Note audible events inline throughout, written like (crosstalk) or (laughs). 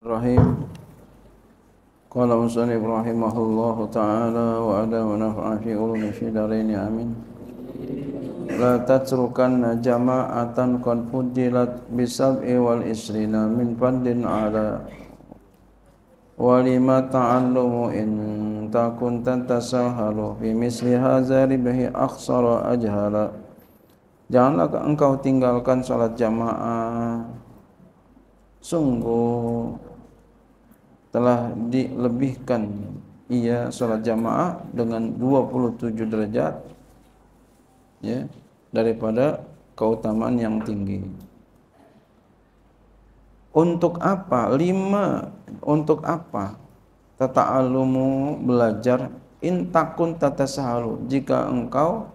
Rahim Qala Musa rahimahullahu taala wa ada wa nafa'a fi ulumi fi darini amin La tatrukan jama'atan kon fudilat bisab wal isrina min pandin ala wa lima ta'allumu in takun tantasahalu fi misli hazari bihi aksara ajhala Janganlah engkau tinggalkan salat jamaah sungguh telah dilebihkan ia salat jamaah dengan 27 derajat ya daripada keutamaan yang tinggi. Untuk apa? Lima. Untuk apa? tata alumu belajar intakun tata sahalu Jika engkau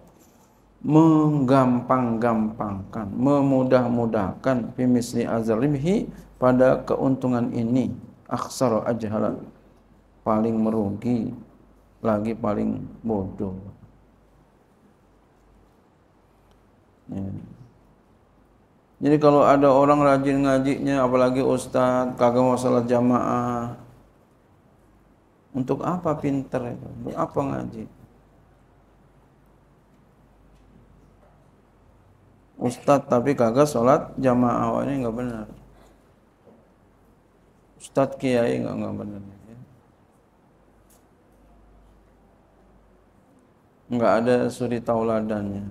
menggampang-gampangkan, memudah-mudahkan pimisli azrimhi pada keuntungan ini aksar ajhala paling merugi lagi paling bodoh ya. jadi kalau ada orang rajin ngajinya apalagi ustadz kagak mau salat jamaah untuk apa pinter itu untuk apa ngaji Ustadz tapi kagak sholat jamaah awalnya nggak benar Tot kiai nggak nggak benar. Ya. Nggak ada suri tauladannya.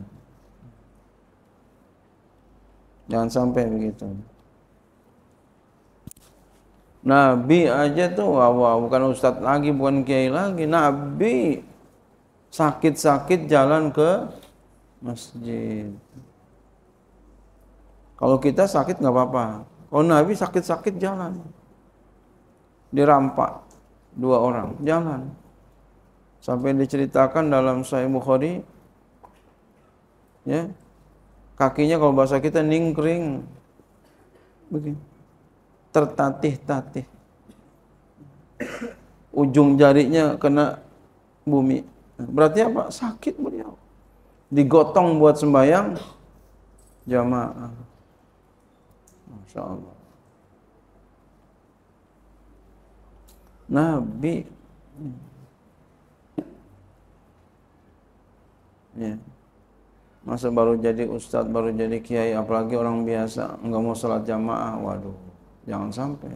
Jangan sampai begitu. Nabi aja tuh, wah, wah bukan ustadz lagi, bukan kiai lagi. Nabi sakit-sakit jalan ke masjid. Kalau kita sakit nggak apa-apa. Kalau Nabi sakit-sakit jalan dirampak dua orang jalan sampai diceritakan dalam Sahih Bukhari ya kakinya kalau bahasa kita ningkring begini tertatih-tatih ujung jarinya kena bumi berarti apa sakit beliau digotong buat sembahyang jamaah Masya Allah Nabi. Ya. Masa baru jadi ustadz, baru jadi kiai, apalagi orang biasa nggak mau sholat jamaah, waduh, jangan sampai.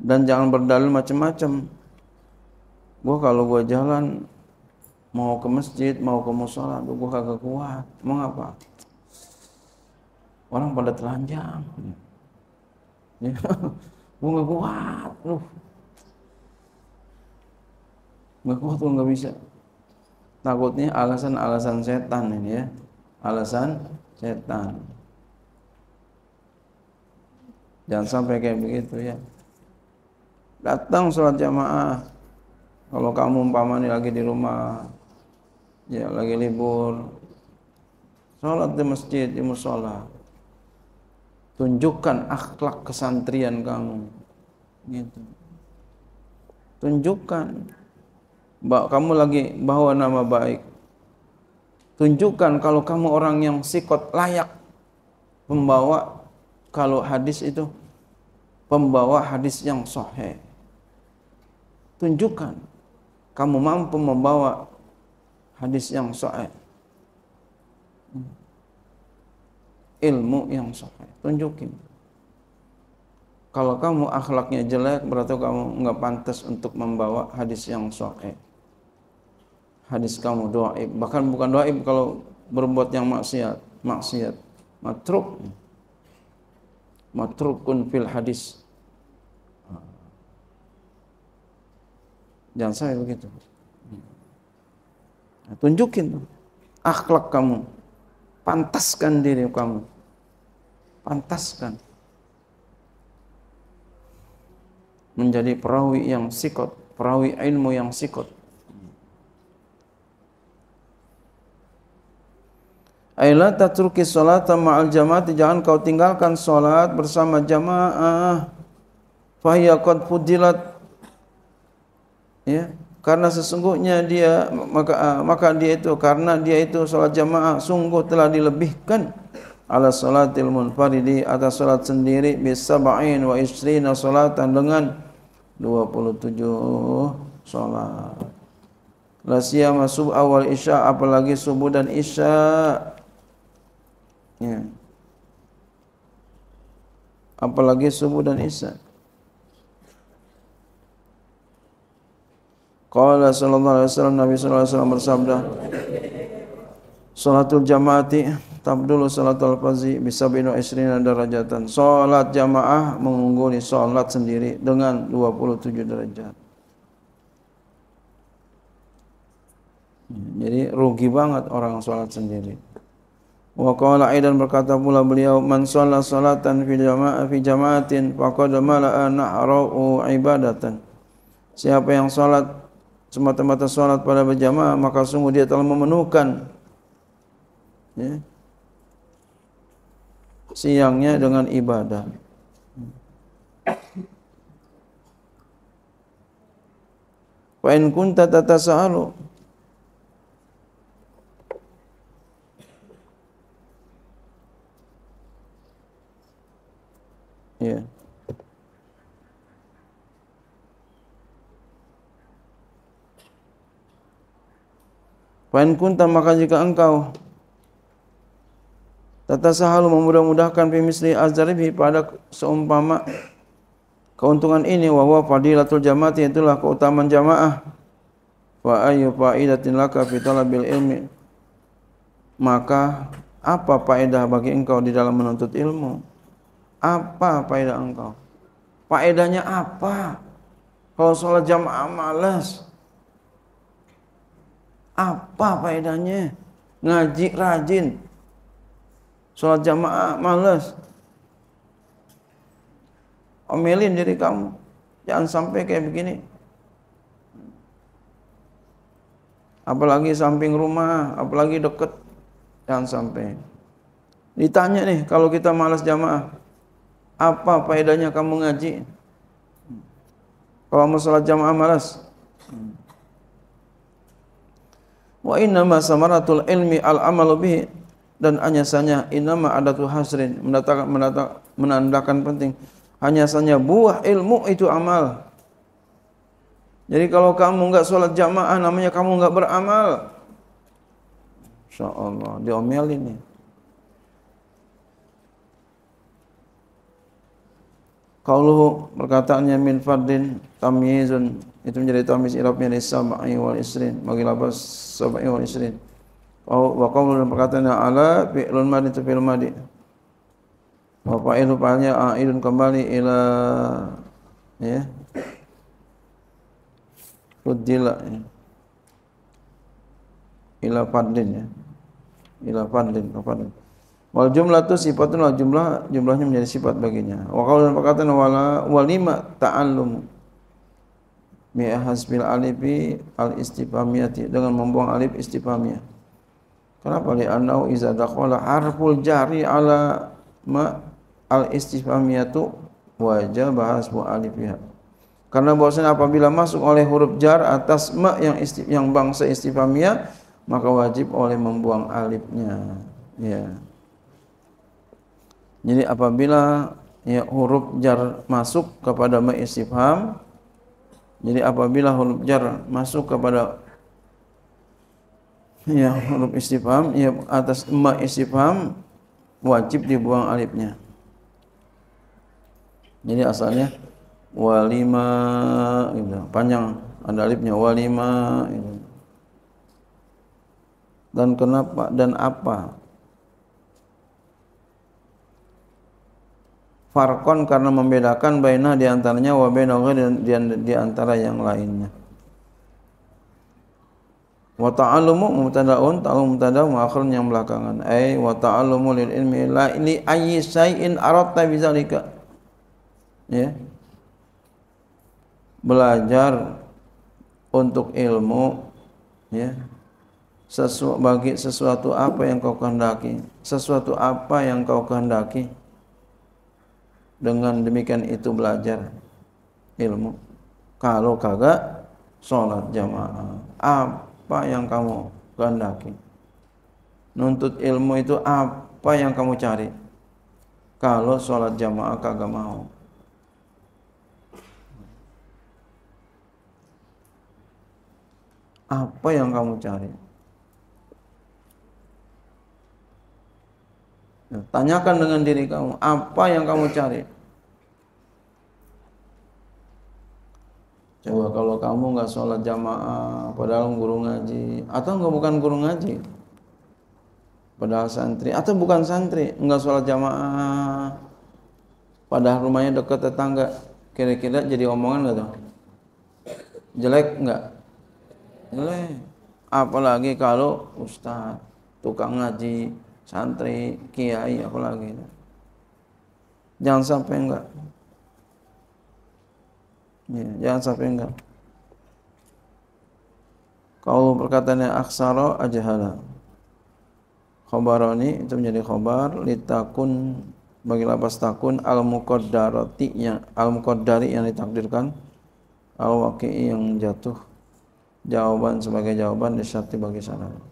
Dan jangan berdalil macam-macam. Gue kalau gue jalan mau ke masjid, mau ke musola, gue kagak kuat. mau ngapa? orang pada telanjang (laughs) ya gue nggak kuat loh nggak kuat gue nggak bisa takutnya alasan-alasan setan ini ya alasan setan jangan sampai kayak begitu ya datang sholat jamaah kalau kamu umpamanya lagi di rumah ya lagi libur sholat di masjid di musholat tunjukkan akhlak kesantrian kamu gitu tunjukkan mbak kamu lagi bawa nama baik tunjukkan kalau kamu orang yang sikot layak pembawa kalau hadis itu pembawa hadis yang sahih tunjukkan kamu mampu membawa hadis yang sahih ilmu yang sahih tunjukin kalau kamu akhlaknya jelek berarti kamu nggak pantas untuk membawa hadis yang sahih hadis kamu doaib bahkan bukan doaib kalau berbuat yang maksiat maksiat matruk matrukun fil hadis jangan saya begitu tunjukin akhlak kamu pantaskan diri kamu. Pantaskan. Menjadi perawi yang sikot. Perawi ilmu yang sikot. Aila tatruki salat ma'al jamaah jangan kau tinggalkan salat bersama jamaah fa hiya fudilat ya karena sesungguhnya dia maka, ah, maka dia itu karena dia itu salat jamaah sungguh telah dilebihkan ala salatil munfaridi atas salat sendiri bi sab'in wa isrina salatan dengan 27 salat la siyama subuh awal isya apalagi subuh dan isya ya. apalagi subuh dan isya Qala sallallahu alaihi wasallam Nabi sallallahu alaihi wasallam bersabda Salatul jamaati tabdulu salatul fazi bisa binu isrina darajatan. Salat jamaah mengungguli salat sendiri dengan 27 derajat. Jadi rugi banget orang salat sendiri. Wa qala aidan berkata pula beliau man shalla salatan fi jama'a fi jama'atin faqad mala'a nahrahu ibadatan. Siapa yang salat semata-mata solat pada berjamaah maka sungguh dia telah memenuhkan ya, siangnya dengan ibadah. Wa in kunta tatasalu Fa'in kunta maka jika engkau Tata sahalu memudah-mudahkan pemisli azharibi pada seumpama keuntungan ini wahwa fadilatul jamaah itulah keutamaan jamaah wa ayu faidatin laka fi talabil ilmi maka apa faedah bagi engkau di dalam menuntut ilmu apa faedah engkau faedahnya apa kalau salat jamaah malas Apa faedahnya? Ngaji rajin. Sholat jamaah males. Omelin diri kamu. Jangan sampai kayak begini. Apalagi samping rumah, apalagi deket. Jangan sampai. Ditanya nih, kalau kita malas jamaah, apa faedahnya kamu ngaji? Kalau mau sholat jamaah malas, wa innama samaratul ilmi al amalu bihi dan hanya sanya innama adatu hasrin mendatangkan mendata, menandakan penting hanya sanya buah ilmu itu amal jadi kalau kamu enggak salat jamaah namanya kamu enggak beramal insyaallah diomelin nih Qauluhu perkataannya min fardin tamyizun itu menjadi tamyiz irabnya dari sab'i wal isrin bagi lafaz sab'i wal isrin. Oh, wa qawlu dan perkataannya ala fi'lun madi itu fi'lun madi. Wa fa'ilu fa'alnya a'idun kembali ila ya. Fudila ya. Ila fardin ya. Ila fardin, fardin. Wal jumlah tu sifatun wal jumlah jumlahnya menjadi sifat baginya. Wa qaulun perkataan wala walima ta'allum mi hasbil alifi al istifhamiyati dengan membuang alif istifhamiyah. Kenapa li anau iza dakhala harful jari ala ma al istifhamiyatu wajah bahas bu alifiha. Karena bahwasanya apabila masuk oleh huruf jar atas ma yang istif yang bangsa istifhamiyah maka wajib oleh membuang alifnya. Ya. Yeah. Jadi apabila ya huruf jar masuk kepada ma istifham jadi apabila huruf jar masuk kepada ya huruf istifham ya atas ma istifham wajib dibuang alifnya. Jadi asalnya walima gitu. Panjang ada alifnya walima gitu. Dan kenapa dan apa farkon karena membedakan bainah di antaranya wa bainagha di, di antara yang lainnya. Wa ta'allumu mubtada'un ta'allumu mubtada' muakhirun yang belakangan. Ai wa ta'allumu lil ilmi la ini ayyi shay'in aradta bidzalika. Ya. Belajar untuk ilmu ya. Sesu, bagi sesuatu apa yang kau kehendaki, sesuatu apa yang kau kehendaki dengan demikian itu belajar ilmu kalau kagak sholat jamaah apa yang kamu kehendaki nuntut ilmu itu apa yang kamu cari kalau sholat jamaah kagak mau apa yang kamu cari Tanyakan dengan diri kamu, apa yang kamu cari? Coba kalau kamu nggak sholat jamaah, padahal guru ngaji, atau nggak bukan guru ngaji, padahal santri, atau bukan santri, nggak sholat jamaah, padahal rumahnya dekat tetangga, kira-kira jadi omongan nggak tuh? Jelek nggak? Jelek. Apalagi kalau ustadz, tukang ngaji, santri, kiai, lagi Jangan sampai enggak. Ya, jangan sampai enggak. Kalau perkataannya aksara ajahala. Khobaroni itu menjadi khobar litakun bagi lapas takun al muqaddarati yang al yang ditakdirkan al waqi'i yang jatuh jawaban sebagai jawaban disyati bagi syarat